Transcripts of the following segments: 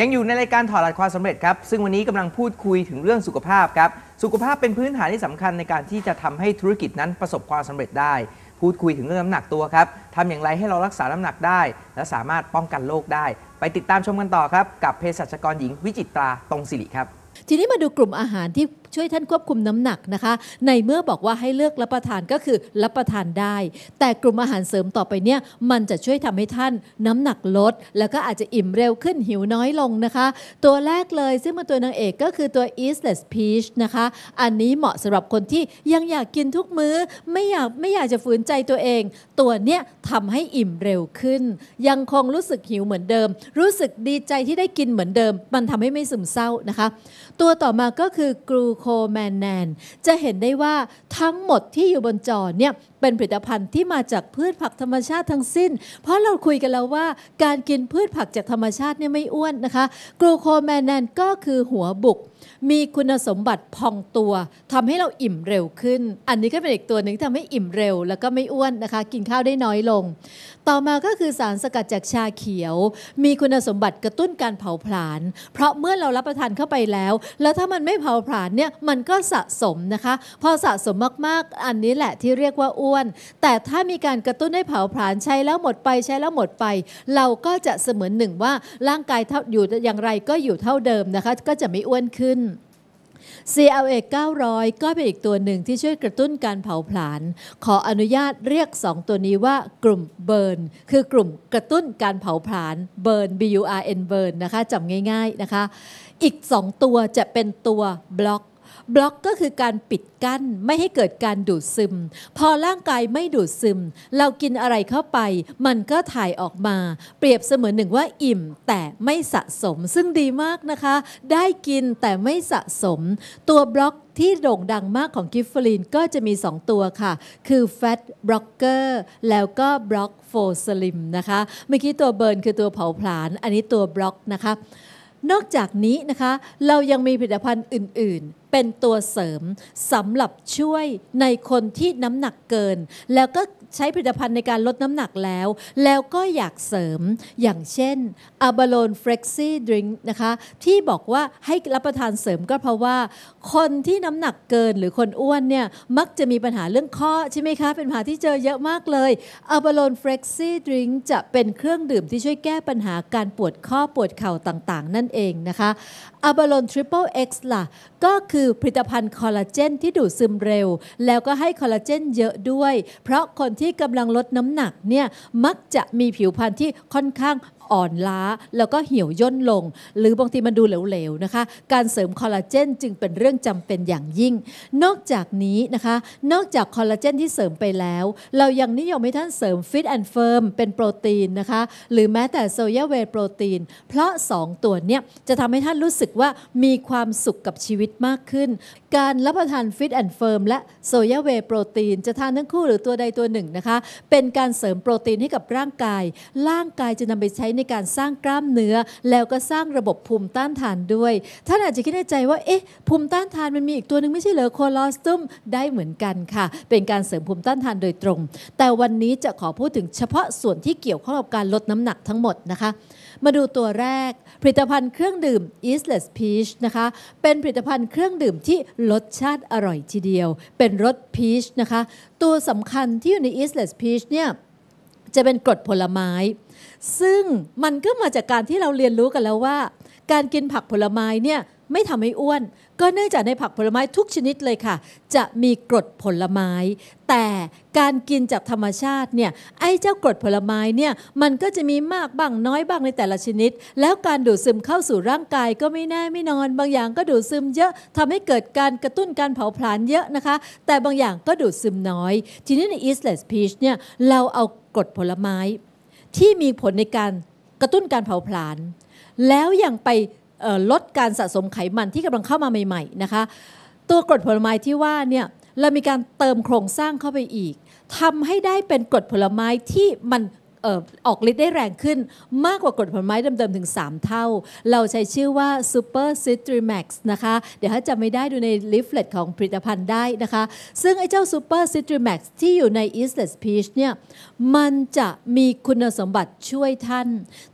ยังอยู่ในรายการถอดรหัสความสำเร็จครับซึ่งวันนี้กำลังพูดคุยถึงเรื่องสุขภาพครับ สุขภาพเป็นพื้นฐานที่สำคัญในการที่จะทำให้ธุรกิจนั้นประสบความสำเร็จได้ พูดคุยถึงเรื่องน้ำหนักตัวครับทำอย่างไรให้เรารักษาน้ำหนักได้ และสามารถป้องกันโรคได้ ไปติดตามชมกันต่อครับกับเภสัชกรหญิงวิจิตราตรงศิริครับทีนี้มาดูกลุ่มอาหารที่ช่วยท่านควบคุมน้ำหนักนะคะ ในเมื่อบอกว่าให้เลือกรับประทานก็คือรับประทานได้ แต่กลุ่มอาหารเสริมต่อไปเนี่ยมันจะช่วยทำให้ท่านน้ำหนักลด แล้วก็อาจจะอิ่มเร็วขึ้นหิวน้อยลงนะคะ ตัวแรกเลยซึ่งเป็นตัวนางเอกก็คือตัว Eastless Peach นะคะอันนี้เหมาะสำหรับคนที่ยังอยากกินทุกมื้อ ไม่อยากไม่อยากจะฝืนใจตัวเอง ตัวเนี้ยทำให้อิ่มเร็วขึ้น ยังคงรู้สึกหิวเหมือนเดิม รู้สึกดีใจที่ได้กินเหมือนเดิม มันทำให้ไม่ซึมเศร้านะคะ ตัวต่อมาก็คือกลูโคแมนแนน จะเห็นได้ว่าทั้งหมดที่อยู่บนจอเนี่ยเป็นผลิตภัณฑ์ที่มาจากพืชผักธรรมชาติทั้งสิ้น เพราะเราคุยกันแล้วว่า การกินพืชผักจากธรรมชาติเนี่ยไม่อ้วนนะคะกลูโคแมนแนนก็คือหัวบุกมีคุณสมบัติพองตัว ทำให้เราอิ่มเร็วขึ้น อันนี้ก็เป็นอีกตัวหนึ่งทำให้อิ่มเร็วแล้วก็ไม่อ้วนนะคะ กินข้าวได้น้อยลง ต่อมาก็คือสารสกัดจากชาเขียว มีคุณสมบัติกระตุ้นการเผาผลาญ เพราะเมื่อเรารับประทานเข้าไปแล้ว แล้วถ้ามันไม่เผาผลาญเนี่ยมันก็สะสมนะคะพอสะสมมากๆอันนี้แหละที่เรียกว่าอ้วน แต่ถ้ามีการกระตุ้นให้เผาผลาญใช้แล้วหมดไปใช้แล้วหมดไปเราก็จะเสมือนหนึ่งว่าร่างกายอยู่อย่างไรก็อยู่เท่าเดิมนะคะ ก็จะไม่อ้วนขึ้นึ้น CLA 900 ก็เป็นอีกตัวหนึ่งที่ช่วยกระตุ้นการเผาผลาญ ขออนุญาตเรียก 2ตัวนี้ว่ากลุ่มเบิร์น คือกลุ่มกระตุ้นการเผาผลาญเบิร์น B U R N เบิร์นนะคะจำง่ายๆนะคะ อีก 2 ตัวจะเป็นตัวบล็อกบล็อกก็คือการปิดกั้น ไม่ให้เกิดการดูดซึม พอร่างกายไม่ดูดซึม เรากินอะไรเข้าไป มันก็ถ่ายออกมา เปรียบเสมือนหนึ่งว่าอิ่มแต่ไม่สะสม ซึ่งดีมากนะคะ ได้กินแต่ไม่สะสม ตัวบล็อกที่โด่งดังมากของกิฟฟลินก็จะมี 2 ตัวค่ะ คือแฟตบล็อกเกอร์แล้วก็บล็อกโฟสลิมนะคะ เมื่อกี้ตัวเบิร์นคือตัวเผาผลาญอันนี้ตัวบล็อกนะคะนอกจากนี้นะคะเรายังมีผลิตภัณฑ์อื่น ๆ เป็นตัวเสริมสำหรับช่วยในคนที่น้ำหนักเกินแล้วก็ใช้ผลิตภัณฑ์ในการลดน้ำหนักแล้ว แล้วก็อยากเสริม อย่างเช่นอาบาโลนเฟร็กซี่ดริงนะคะ ที่บอกว่าให้รับประทานเสริมก็เพราะว่า คนที่น้ำหนักเกินหรือคนอ้วนเนี่ย มักจะมีปัญหาเรื่องข้อ ใช่ไหมคะ เป็นปัญหาที่เจอเยอะมากเลยอาบาโลนเฟร็กซี่ดริงจะเป็นเครื่องดื่มที่ช่วยแก้ปัญหาการปวดข้อปวดเข่าต่างๆ นั่นเองนะคะอาบาโลนทริปเปิลเอ็กซ์ล่ะ ก็คือผลิตภัณฑ์คอลลาเจนที่ดูดซึมเร็ว แล้วก็ให้คอลลาเจนเยอะด้วย เพราะคนที่กำลังลดน้ำหนักเนี่ย มักจะมีผิวพรรณที่ค่อนข้างอ่อนล้าแล้วก็เหี่ยวย่นลง หรือบางทีมันดูเหลวๆนะคะการเสริมคอลลาเจน จึงเป็นเรื่องจำเป็นอย่างยิ่ง นอกจากนี้นะคะนอกจากคอลลาเจนที่เสริมไปแล้ว เรายังนิยมให้ท่านเสริมฟิตแอนด์เฟิร์มเป็นโปรตีนนะคะหรือแม้แต่โซยาเวทโปรตีนเพราะ 2 ตัวเนี้ยจะทำให้ท่านรู้สึกว่ามีความสุขกับชีวิตมากขึ้น การรับประทานฟิตแอนด์เฟิร์มและโซยาเวทโปรตีนจะทานทั้งคู่หรือตัวใดตัวหนึ่งนะคะ เป็นการเสริมโปรตีนให้กับร่างกาย ร่างกายจะนำไปใช้ในในการสร้างกล้ามเนื้อแล้วก็สร้างระบบภูมิต้านทานด้วย ท่านอาจจะคิดในใจว่าเอ๊ะภูมิต้านทานมันมีอีกตัวหนึ่งไม่ใช่เหรอโคลอสตุมได้เหมือนกันค่ะ เป็นการเสริมภูมิต้านทานโดยตรง แต่วันนี้จะขอพูดถึงเฉพาะส่วนที่เกี่ยวข้องกับการลดน้ำหนักทั้งหมดนะคะ มาดูตัวแรกผลิตภัณฑ์เครื่องดื่ม Eastless Peach นะคะเป็นผลิตภัณฑ์เครื่องดื่มที่รสชาติอร่อยทีเดียว เป็นรสพีชนะคะ ตัวสำคัญที่อยู่ใน Eastless Peach เนี่ยจะเป็นกรดผลไม้ ซึ่งมันก็มาจากการที่เราเรียนรู้กันแล้วว่า การกินผักผลไม้เนี่ยไม่ทำให้อ้วน ก็เนื่องจากในผักผลไม้ ทุกชนิดเลยค่ะ จะมีกรดผลไม้ แต่การกินจากธรรมชาติเนี่ยไอ้เจ้ากรดผลไม้เนี่ยมันก็จะมีมากบ้างน้อยบ้างในแต่ละชนิด แล้วการดูดซึมเข้าสู่ร่างกาย ก็ไม่แน่ไม่นอนบางอย่างก็ดูดซึมเยอะทำให้เกิดการกระตุ้นการเผาผลาญเยอะนะคะ แต่บางอย่างก็ดูดซึมน้อย ทีนี้ใน Eastless Peach เนี่ยเราเอากรดผลไม้ที่มีผลในการกระตุ้นการเผาผลาญแล้วยังไปลดการสะสมไขมันที่กำลังเข้ามาใหม่ๆนะคะตัวกรดผลไม้ที่ว่าเนี่ยเรามีการเติมโครงสร้างเข้าไปอีกทำให้ได้เป็นกรดผลไม้ที่มันออกฤทธิ์ได้แรงขึ้นมากกว่ากรดผลไม้เดิมๆ ถึง 3 เท่า เราใช้ชื่อว่า Super Citrimax นะคะเดี๋ยวถ้าจำไม่ได้ดูในลิฟเลตของผลิตภัณฑ์ได้นะคะ ซึ่งไอ้เจ้า Super Citrimax ที่อยู่ใน Eastless Peach เนี่ยมันจะมีคุณสมบัติช่วยท่าน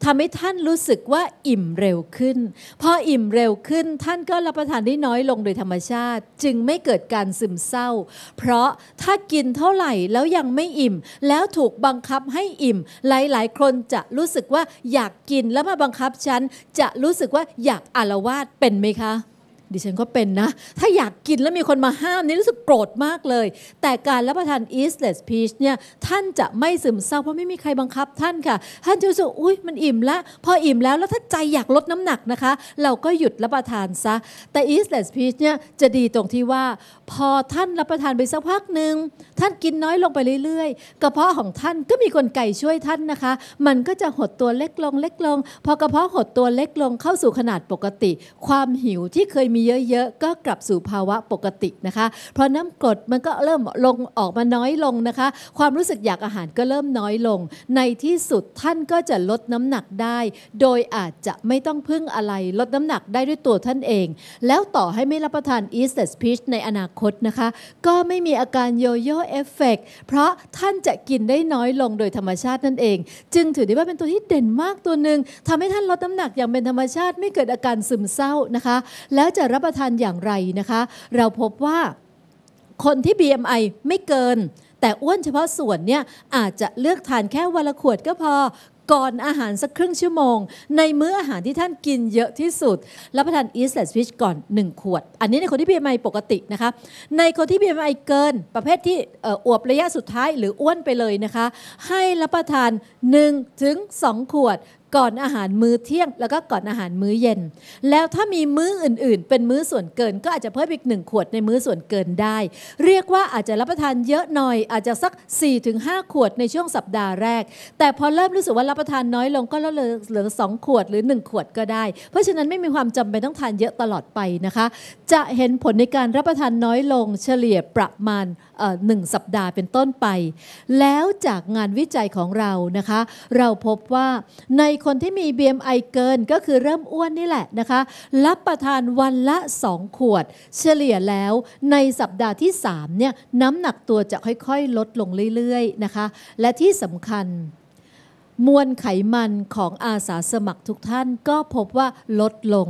ทำให้ท่านรู้สึกว่าอิ่มเร็วขึ้นพออิ่มเร็วขึ้นท่านก็รับประทานได้น้อยลงโดยธรรมชาติ จึงไม่เกิดการซึมเศร้า เพราะถ้ากินเท่าไหร่แล้วยังไม่อิ่มแล้วถูกบังคับให้อิ่มหลายหลายคนจะรู้สึกว่าอยากกินแล้วมาบังคับฉันจะรู้สึกว่าอยากอารวาสเป็นไหมคะดิฉันก็เป็นนะ ถ้าอยากกินแล้วมีคนมาห้ามนี่รู้สึกโกรธมากเลย แต่การรับประทาน Eastless Peach เนี่ยท่านจะไม่ซึมเศร้าเพราะไม่มีใครบังคับท่านค่ะ ท่านจะรู้สึกอุ้ยมันอิ่มละ พออิ่มแล้ว แล้วถ้าใจอยากลดน้ำหนักนะคะ เราก็หยุดรับประทานซะ แต่ Eastless Peach เนี่ยจะดีตรงที่ว่า พอท่านรับประทานไปสักพักหนึ่งท่านกินน้อยลงไปเรื่อยๆ กระเพาะของท่านก็มีกลไกช่วยท่านนะคะ มันก็จะหดตัวเล็กลงเล็กลง พอกระเพาะหดตัวเล็กลงเข้าสู่ขนาดปกติ ความหิวที่เคยมีเยอะๆ ก็กลับสู่ภาวะปกตินะคะ เพราะน้ำกรดมันก็เริ่มลงออกมาน้อยลงนะคะ ความรู้สึกอยากอาหารก็เริ่มน้อยลง ในที่สุดท่านก็จะลดน้ำหนักได้ โดยอาจจะไม่ต้องพึ่งอะไร ลดน้ำหนักได้ด้วยตัวท่านเอง แล้วต่อให้ไม่รับประทาน e a s t e Peach ในอนาคตนะคะ ก็ไม่มีอาการโยโย่เอฟเฟกเพราะท่านจะกินได้น้อยลงโดยธรรมชาตินั่นเอง จึงถือได้ว่าเป็นตัวที่เด่นมากตัวหนึ่งทำให้ท่านลดน้ำหนักอย่างเป็นธรรมชาติ ไม่เกิดอาการซึมเศร้านะคะ แล้วจะรับประทานอย่างไรนะคะ เราพบว่าคนที่ BMI ไม่เกิน แต่อ้วนเฉพาะส่วนเนี่ยอาจจะเลือกทานแค่วันละขวดก็พอก่อนอาหารสักครึ่งชั่วโมง ในมื้ออาหารที่ท่านกินเยอะที่สุด รับประทานอีสแลนด์ฟิชก่อน 1 ขวด อันนี้ในคนที่ BMI ปกตินะคะในคนที่ BMI เกินประเภทที่อวบระยะสุดท้ายหรืออ้วนไปเลยนะคะให้รับประทาน1-2ขวดก่อนอาหารมื้อเที่ยง แล้วก็ก่อนอาหารมื้อเย็น แล้วถ้ามีมื้ออื่น ๆ เป็นมื้อส่วนเกิน ก็อาจจะเพิ่มอีกหนึ่งขวดในมื้อส่วนเกินได้ เรียกว่าอาจจะรับประทานเยอะหน่อยอาจจะสัก4-5 ขวดในช่วงสัปดาห์แรก แต่พอเริ่มรู้สึกว่ารับประทานน้อยลงก็ลดเหลือสองขวดหรือ 1 ขวดก็ได้ เพราะฉะนั้นไม่มีความจำเป็นต้องทานเยอะตลอดไปนะคะ จะเห็นผลในการรับประทานน้อยลงเฉลี่ยประมาณหนึ่งสัปดาห์เป็นต้นไป แล้วจากงานวิจัยของเรานะคะ เราพบว่าในคนที่มี BMI เกินก็คือเริ่มอ้วนนี่แหละนะคะ รับประทานวันละ 2 ขวด เฉลี่ยแล้วในสัปดาห์ที่3เนี่ยน้ำหนักตัวจะค่อยๆ ลดลงเรื่อยๆนะคะ และที่สำคัญมวลไขมันของอาสาสมัครทุกท่านก็พบว่าลดลง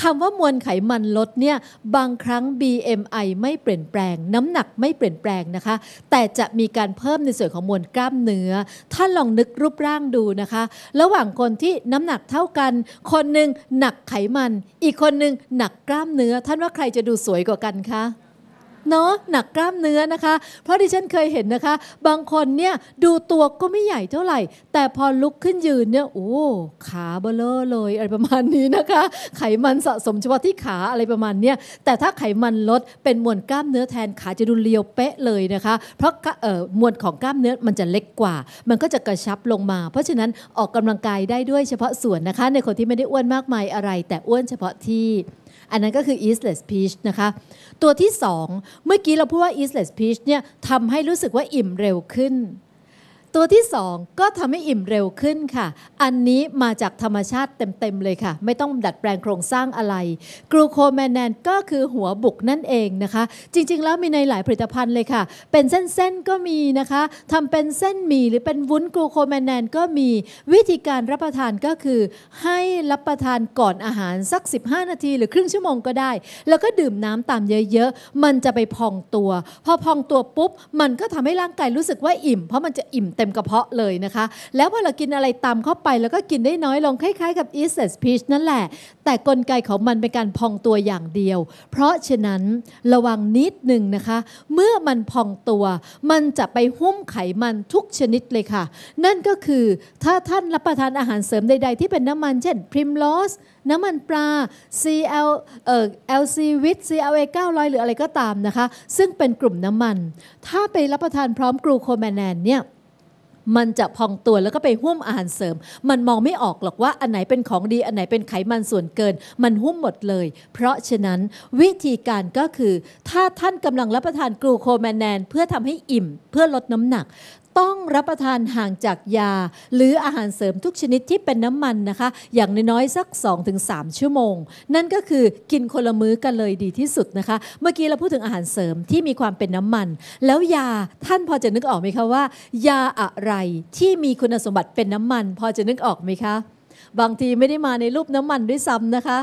คำว่ามวลไขมันลดเนี่ย บางครั้ง BMI ไม่เปลี่ยนแปลง น้ำหนักไม่เปลี่ยนแปลงนะคะ แต่จะมีการเพิ่มในส่วนของมวลกล้ามเนื้อ ท่านลองนึกรูปร่างดูนะคะ ระหว่างคนที่น้ำหนักเท่ากัน คนหนึ่งหนักไขมัน อีกคนหนึ่งหนักกล้ามเนื้อ ท่านว่าใครจะดูสวยกว่ากันคะเนาะหนักกล้ามเนื้อนะคะเพราะดิฉันเคยเห็นนะคะบางคนเนี่ยดูตัวก็ไม่ใหญ่เท่าไหร่ แต่พอลุกขึ้นยืนเนี่ยโอ้ขาเบลอเลยอะไรประมาณนี้นะคะ ไขมันสะสมเฉพาะที่ขาอะไรประมาณเนี้ยแต่ถ้าไขมันลดเป็นมวลกล้ามเนื้อแทนขาจะดูเรียวเป๊ะเลยนะคะ เพราะมวลของกล้ามเนื้อมันจะเล็กกว่า มันก็จะกระชับลงมา เพราะฉะนั้นออกกำลังกายได้ด้วยเฉพาะส่วนนะคะ ในคนที่ไม่ได้อ้วนมากมายอะไร แต่อ้วนเฉพาะที่อันนั้นก็คือ e a s e l e s s peach นะคะ ตัวที่สองเมื่อกี้เราพูดว่า e a s e l e s s peach เนี่ยทำให้รู้สึกว่าอิ่มเร็วขึ้นตัวที่สองก็ทำให้อิ่มเร็วขึ้นค่ะ อันนี้มาจากธรรมชาติเต็มๆเลยค่ะ ไม่ต้องดัดแปลงโครงสร้างอะไรกลูโคแมนแนนก็คือหัวบุกนั่นเองนะคะ จริงๆแล้วมีในหลายผลิตภัณฑ์เลยค่ะ เป็นเส้นๆก็มีนะคะทำเป็นเส้นหมี่หรือเป็นวุ้นกลูโคแมนแนนก็มีวิธีการรับประทานก็คือ ให้รับประทานก่อนอาหาร สัก 15 นาที หรือครึ่งชั่วโมงก็ได้ แล้วก็ดื่มน้ำตามเยอะๆมันจะไปพองตัว พอพองตัวปุ๊บมันก็ทำให้ร่างกายรู้สึกว่าอิ่ม เพราะมันจะอิ่มเต็ม็มกระเพาะเลยนะคะ แล้วพอเรากินอะไรตามเข้าไป แล้วก็กินได้น้อยลงคล้ายๆกับ e a s t p e a c h นั่นแหละ แต่กลไกของมันเป็นการพองตัวอย่างเดียว เพราะฉะนั้นระวังนิดหนึ่งนะคะ เมื่อมันพองตัว มันจะไปหุ้มไขมันทุกชนิดเลยค่ะ นั่นก็คือถ้าท่านรับประทานอาหารเสริมใดๆที่เป็นน้ำมัน เช่นพริมโอสน้ำมันปลา CL เอ่อ LC วิต CLA 900 หรืออะไรก็ตามนะคะซึ่งเป็นกลุ่มน้ำมันถ้าไปรับประทานพร้อมกลูโคแมนแนนเนี่ยมันจะพองตัวแล้วก็ไปหุ้มอาหารเสริม มันมองไม่ออกหรอกว่า อันไหนเป็นของดีอันไหนเป็นไขมันส่วนเกิน มันหุ้มหมดเลย เพราะฉะนั้นวิธีการก็คือถ้าท่านกำลังรับประทานกลูโคแมนแนน เพื่อทำให้อิ่มเพื่อลดน้ำหนักต้องรับประทานห่างจากยา หรืออาหารเสริมทุกชนิดที่เป็นน้ำมันนะคะ อย่างน้อยๆสัก 2-3 ชั่วโมง นั่นก็คือกินคนละมื้อกันเลยดีที่สุดนะคะ เมื่อกี้เราพูดถึงอาหารเสริมที่มีความเป็นน้ำมัน แล้วยาท่านพอจะนึกออกไหมคะว่า ยาอะไรที่มีคุณสมบัติเป็นน้ำมัน พอจะนึกออกไหมคะ บางทีไม่ได้มาในรูปน้ำมันด้วยซ้ำนะคะ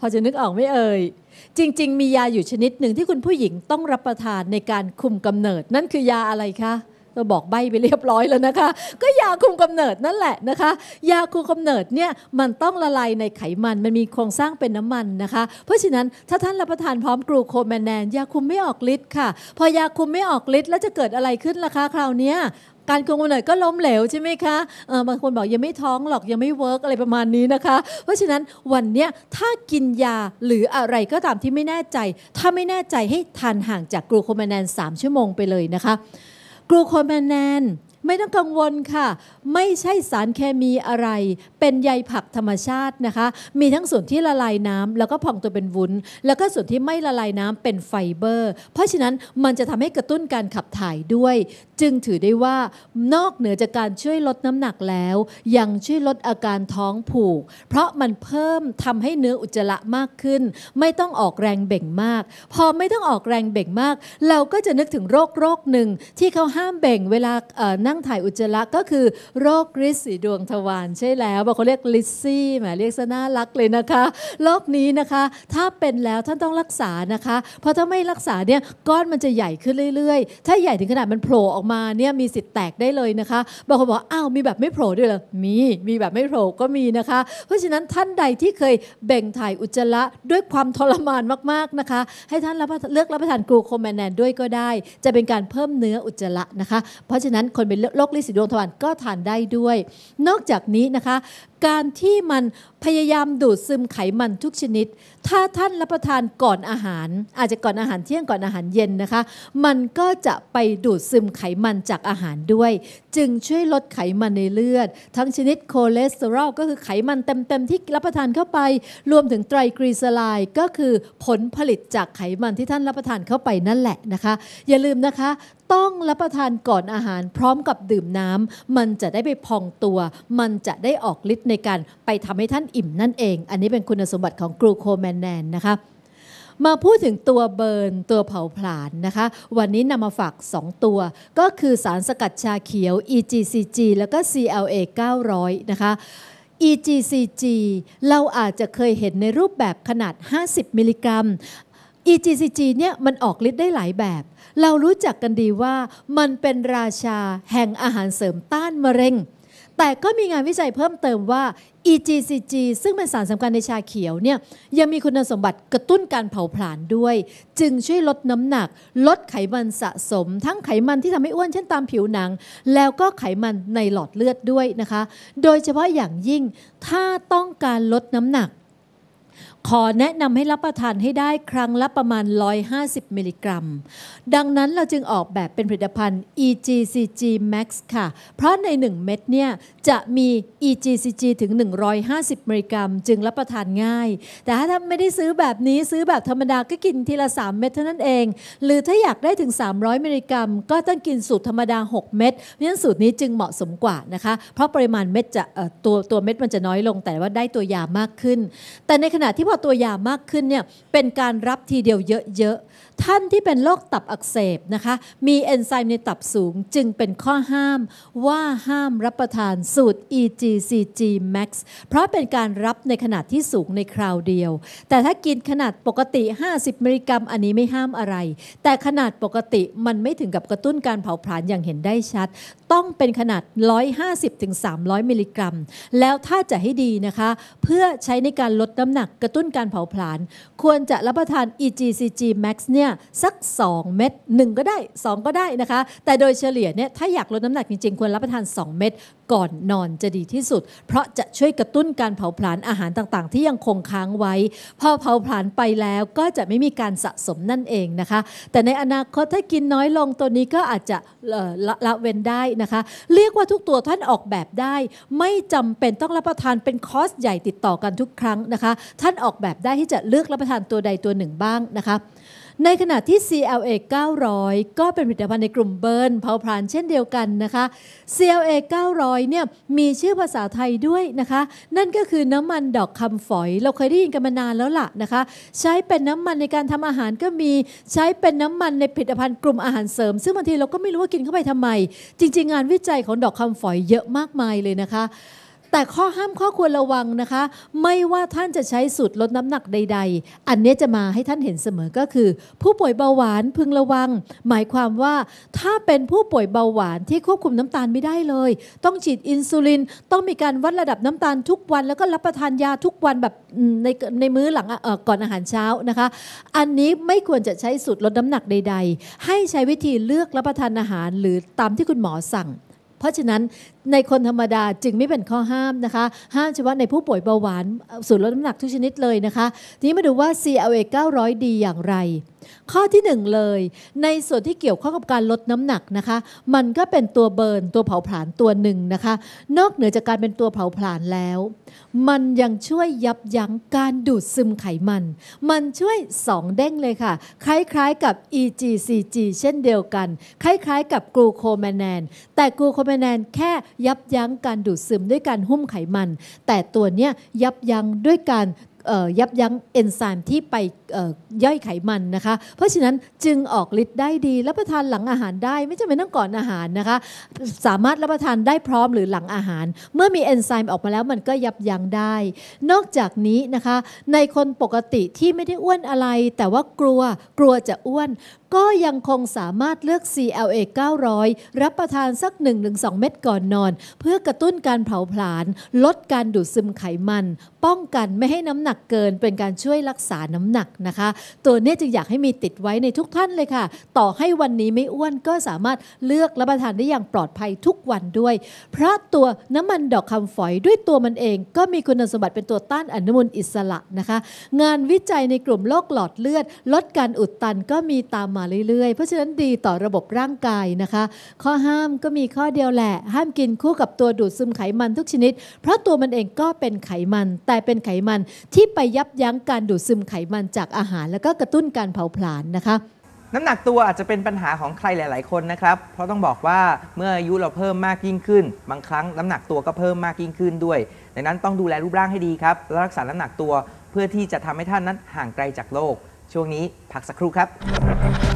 พอจะนึกออกไม่เอ่ยจริงๆ มียาอยู่ชนิดหนึ่งที่คุณผู้หญิงต้องรับประทานในการคุมกำเนิด นั่นคือยาอะไรคะเราบอกใบไปเรียบร้อยแล้วนะคะ ก็ยาคุมกำเนิดนั่นแหละนะคะยาคุมกำเนิดเนี่ยมันต้องละลายในไขมันมันมีโครงสร้างเป็นน้ำมันนะคะ เพราะฉะนั้นถ้าท่านรับประทานพร้อมกลูโคแมนแนนยาคุมไม่ออกฤทธิ์ค่ะ พอยาคุมไม่ออกฤทธิ์แล้วจะเกิดอะไรขึ้นล่ะคะ คราวนี้การคุมกำเนิดก็ล้มเหลวใช่ไหมคะบางคนบอกยังไม่ท้องหรอกยังไม่เวิร์กอะไรประมาณนี้นะคะเพราะฉะนั้นวันนี้ถ้ากินยาหรืออะไรก็ตามที่ไม่แน่ใจ ถ้าไม่แน่ใจให้ทานห่างจากกลูโคแมนแนน3 ชั่วโมงไปเลยนะคะกลูโคแมนแนนไม่ต้องกังวลค่ะ ไม่ใช่สารเคมีอะไร เป็นใยผักธรรมชาตินะคะ มีทั้งส่วนที่ละลายน้ำ แล้วก็พองตัวเป็นวุ้นแล้วก็ส่วนที่ไม่ละลายน้ำเป็นไฟเบอร์ เพราะฉะนั้นมันจะทำให้กระตุ้นการขับถ่ายด้วย จึงถือได้ว่านอกเหนือจากการช่วยลดน้ำหนักแล้วยังช่วยลดอาการท้องผูก เพราะมันเพิ่มทำให้เนื้ออุจจาระมากขึ้น ไม่ต้องออกแรงเบ่งมาก พอไม่ต้องออกแรงเบ่งมาก เราก็จะนึกถึงโรคโรคหนึ่งที่เขาห้ามเบ่งเวลาหน้านั่งถ่ายอุจจาระก็คือโรคริสีดวงทวารใช่แล้วบางคนเรียกลิซซี่แหมเรียกซะน่ารักเลยนะคะโรคนี้นะคะ ถ้าเป็นแล้วท่านต้องรักษานะคะ เพราะถ้าไม่รักษาเนี่ยก้อนมันจะใหญ่ขึ้นเรื่อย ๆ ถ้าใหญ่ถึงขนาดมันโผล่ออกมาเนี่ยมีสิทธิ์แตกได้เลยนะคะบางคนบอกอ้าวมีแบบไม่โผล่ด้วยเหรอมีมีแบบไม่โผล่ก็มีนะคะ เพราะฉะนั้นท่านใดที่เคยแบ่งถ่ายอุจจาระด้วยความทรมานมากๆนะคะให้ท่านเลือกรับประทานกลูโคแมนแนนด้วยก็ได้จะเป็นการเพิ่มเนื้ออุจจาระนะคะ เพราะฉะนั้นคนเป็นโรคลิซสีดวงทวารก็ทานได้ด้วย นอกจากนี้นะคะการที่มันพยายามดูดซึมไขมันทุกชนิด ถ้าท่านรับประทานก่อนอาหาร อาจจะก่อนอาหารเที่ยงก่อนอาหารเย็นนะคะ มันก็จะไปดูดซึมไขมันจากอาหารด้วย จึงช่วยลดไขมันในเลือดทั้งชนิดคอเลสเตอรอลก็คือไขมันเต็มๆที่รับประทานเข้าไป รวมถึงไตรกรีเซอไรด์ก็คือผลผลิตจากไขมันที่ท่านรับประทานเข้าไปนั่นแหละนะคะ อย่าลืมนะคะ ต้องรับประทานก่อนอาหารพร้อมกับดื่มน้ำมันจะได้ไปพองตัว มันจะได้ออกฤทธิ์ในการไปทำให้ท่านอิ่มนั่นเอง อันนี้เป็นคุณสมบัติของกลูโคแมนแนนนะคะ มาพูดถึงตัวเบิร์น ตัวเผาผลาญนนะคะ วันนี้นำมาฝาก2ตัว ก็คือสารสกัดชาเขียว EGCG แล้วก็ CLA 900นะคะ EGCG เราอาจจะเคยเห็นในรูปแบบขนาด 50 มิลลิกรัม EGCG เนี่ยมันออกฤทธิ์ได้หลายแบบ เรารู้จักกันดีว่ามันเป็นราชาแห่งอาหารเสริมต้านมะเร็งแต่ก็มีงานวิจัยเพิ่มเติมว่า EGCG ซึ่งเป็นสารสำคัญในชาเขียวเนี่ยยังมีคุณสมบัติกระตุ้นการเผาผลาญด้วย จึงช่วยลดน้ำหนัก ลดไขมันสะสม ทั้งไขมันที่ทำให้อ้วนเช่นตามผิวหนัง แล้วก็ไขมันในหลอดเลือดด้วยนะคะ โดยเฉพาะอย่างยิ่งถ้าต้องการลดน้ำหนักขอแนะนำให้รับประทานให้ได้ครั้งละประมาณ 150 มิลลิกรัม ดังนั้นเราจึงออกแบบเป็นผลิตภัณฑ์ EGCG Max ค่ะ เพราะใน 1 เม็ดเนี่ยจะมี EGCG ถึง 150 มิลลิกรัม จึงรับประทานง่าย แต่ถ้าไม่ได้ซื้อแบบนี้ซื้อแบบธรรมดาก็กินทีละ 3 เม็ดเท่านั้นเอง หรือถ้าอยากได้ถึง 300 มิลลิกรัม ก็ต้องกินสูตรธรรมดา 6 เม็ด เพราะฉะนั้นสูตรนี้จึงเหมาะสมกว่านะคะ เพราะปริมาณเม็ดจะตัวตัวเม็ดมันจะน้อยลงแต่ว่าได้ตัวยามากขึ้น แต่ในขณะที่พอตัวยามากขึ้นเนี่ยเป็นการรับทีเดียวเยอะๆท่านที่เป็นโรคตับอักเสบนะคะมีเอนไซม์ในตับสูงจึงเป็นข้อห้ามว่าห้ามรับประทานสูตร EGCG max เพราะเป็นการรับในขนาดที่สูงในคราวเดียว แต่ถ้ากินขนาดปกติ 50 มิลลิกรัม อันนี้ไม่ห้ามอะไร แต่ขนาดปกติมันไม่ถึงกับกระตุ้นการเผาผลาญอย่างเห็นได้ชัด ต้องเป็นขนาด 150-300มิลลิกรัม แล้วถ้าจะให้ดีนะคะ เพื่อใช้ในการลดน้ำหนักกระตุ้นุ้นการเผาผลาญควรจะรับประทาน EGCG Max เนี่ยสัก 2 เม็ด1ก็ได้ 2 ก็ได้นะคะ แต่โดยเฉลี่ยเนี่ยถ้าอยากลดน้ำหนักจริง ๆ ควรรับประทาน 2 เม็ดก่อนนอนจะดีที่สุดเพราะจะช่วยกระตุ้นการเผาผลาญอาหารต่างๆ ที่ยังคงค้างไว้พอเผาผลาญไปแล้วก็จะไม่มีการสะสมนั่นเองนะคะ แต่ในอนาคตถ้ากินน้อยลงตัวนี้ก็อาจจะละละเว้นได้นะคะ เรียกว่าทุกตัวท่านออกแบบได้ ไม่จำเป็นต้องรับประทานเป็นคอร์สใหญ่ติดต่อกันทุกครั้งนะคะ ท่านออกแบบได้ที่จะเลือกรับประทานตัวใดตัวหนึ่งบ้างนะคะในขณะที่ CLA 900 ก็เป็นผลิตภัณฑ์ในกลุ่มเบิร์นเผาผลาญเช่นเดียวกันนะคะ CLA 900 เนี่ยมีชื่อภาษาไทยด้วยนะคะ นั่นก็คือน้ำมันดอกคำฝอย เราเคยได้ยินกันมานานแล้วล่ะนะคะ ใช้เป็นน้ำมันในการทำอาหารก็มีใช้เป็นน้ำมันในผลิตภัณฑ์กลุ่มอาหารเสริม ซึ่งบางทีเราก็ไม่รู้ว่ากินเข้าไปทำไม จริงๆ งานวิจัยของดอกคำฝอยเยอะมากมายเลยนะคะแต่ข้อห้ามข้อควรระวังนะคะ ไม่ว่าท่านจะใช้สูตรลดน้ำหนักใด ๆ อันนี้จะมาให้ท่านเห็นเสมอก็คือ ผู้ป่วยเบาหวานพึงระวัง หมายความว่าถ้าเป็นผู้ป่วยเบาหวานที่ควบคุมน้ำตาลไม่ได้เลย ต้องฉีดอินซูลินต้องมีการวัดระดับน้ำตาลทุกวันแล้วก็รับประทานยาทุกวันแบบในในมื้อหลังก่อนอาหารเช้านะคะ อันนี้ไม่ควรจะใช้สูตรลดน้ำหนักใด ๆ ให้ใช้วิธีเลือกรับประทานอาหารหรือตามที่คุณหมอสั่งเพราะฉะนั้นในคนธรรมดาจึงไม่เป็นข้อห้ามนะคะ ห้ามเฉพาะในผู้ป่วยเบาหวาน สูตรลดน้ำหนักทุกชนิดเลยนะคะ ทีนี้มาดูว่า CLA 900D อย่างไรข้อที่1เลยในส่วนที่เกี่ยวข้องกับการลดน้ำหนักนะคะ มันก็เป็นตัวเบิร์นตัวเผาผลาญตัวหนึ่งนะคะ นอกเหนือจากการเป็นตัวเผาผลาญแล้ว มันยังช่วยยับยั้งการดูดซึมไขมัน มันช่วย2เด้งเลยค่ะ คล้ายๆกับ EGCG เช่นเดียวกัน คล้ายๆกับกลูโคแมนแนนแต่กลูโคแมนแนนแค่ยับยั้งการดูดซึมด้วยการหุ้มไขมัน แต่ตัวเนี้ยยับยั้งด้วยการยับยั้งเอนไซม์ที่ไปย่อยไขมันนะคะ เพราะฉะนั้นจึงออกฤทธิ์ได้ดี รับประทานหลังอาหารได้ ไม่จำเป็นต้องก่อนอาหารนะคะ สามารถรับประทานได้พร้อมหรือหลังอาหาร เมื่อมีเอนไซม์ออกมาแล้วมันก็ยับยั้งได้ นอกจากนี้นะคะ ในคนปกติที่ไม่ได้อ้วนอะไร แต่ว่ากลัวกลัวจะอ้วนก็ยังคงสามารถเลือก CLA 900 รับประทานสัก 1-2 เม็ดก่อนนอน เพื่อกระตุ้นการเผาผลาญลดการดูดซึมไขมัน ป้องกันไม่ให้น้ำหนักเกิน เป็นการช่วยรักษาน้ำหนักนะคะตัวนี้จึงอยากให้มีติดไว้ในทุกท่านเลยค่ะ ต่อให้วันนี้ไม่อ้วนก็สามารถเลือกรับประทานได้อย่างปลอดภัยทุกวันด้วย เพราะตัวน้ำมันดอกคำฝอยด้วยตัวมันเอง ก็มีคุณสมบัติเป็นตัวต้านอนุมูลอิสระนะคะ งานวิจัยในกลุ่มโรคหลอดเลือด ลดการอุดตันก็มีตามมาเรื่อยๆเพราะฉะนั้นดีต่อระบบร่างกายนะคะ ข้อห้ามก็มีข้อเดียวแหละห้ามกินคู่กับตัวดูดซึมไขมันทุกชนิด เพราะตัวมันเองก็เป็นไขมัน แต่เป็นไขมันที่ไปยับยั้งการดูดซึมไขมันจากากอาหารแล้วก็กระตุ้นการเผาผลาญนะคะ น้ำหนักตัวอาจจะเป็นปัญหาของใครหลายๆ คนนะครับ เพราะต้องบอกว่าเมื่ออายุเราเพิ่มมากยิ่งขึ้น บางครั้งน้ำหนักตัวก็เพิ่มมากยิ่งขึ้นด้วยดังนั้นต้องดูแลรูปร่างให้ดีครับรักษาน้ำหนักตัวเพื่อที่จะทำให้ท่านนั้นห่างไกลจากโลก ช่วงนี้พักสักครู่ครับ